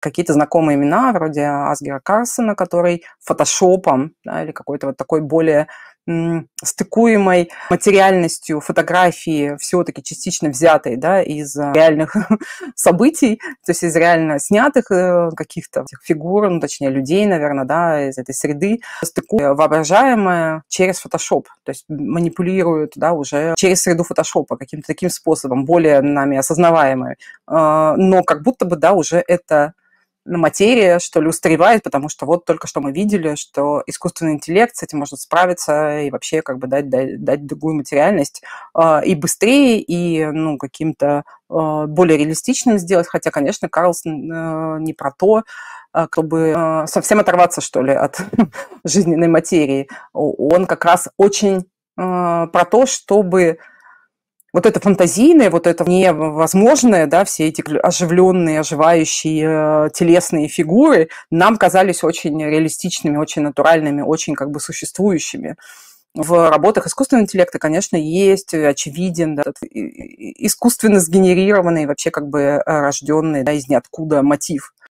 какие-то знакомые имена, вроде Асгера Карсона, который фотошопом да, или какой-то вот такой более стыкуемой материальностью фотографии, все-таки частично взятой да, из э, реальных событий, то есть из реально снятых э, каких-то фигур, ну, точнее, людей, наверное, да, из этой среды, стыкуя воображаемое через фотошоп, то есть манипулируют да, уже через среду фотошопа каким-то таким способом, более нами осознаваемым. Э, но как будто бы, да, уже это материя, что ли, устаревает, потому что вот только что мы видели, что искусственный интеллект с этим может справиться и вообще как бы дать, дать, дать другую материальность э, и быстрее, и ну, каким-то э, более реалистичным сделать. Хотя, конечно, Карлсон э, не про то, а, чтобы э, совсем оторваться, что ли, от жизненной материи. Он как раз очень про то, чтобы вот это фантазийное, вот это невозможное, да, все эти оживленные, оживающие э, телесные фигуры нам казались очень реалистичными, очень натуральными, очень как бы существующими. В работах искусственного интеллекта, конечно, есть э, очевиден да, искусственно сгенерированный, вообще как бы э, рожденный да, из ниоткуда мотив.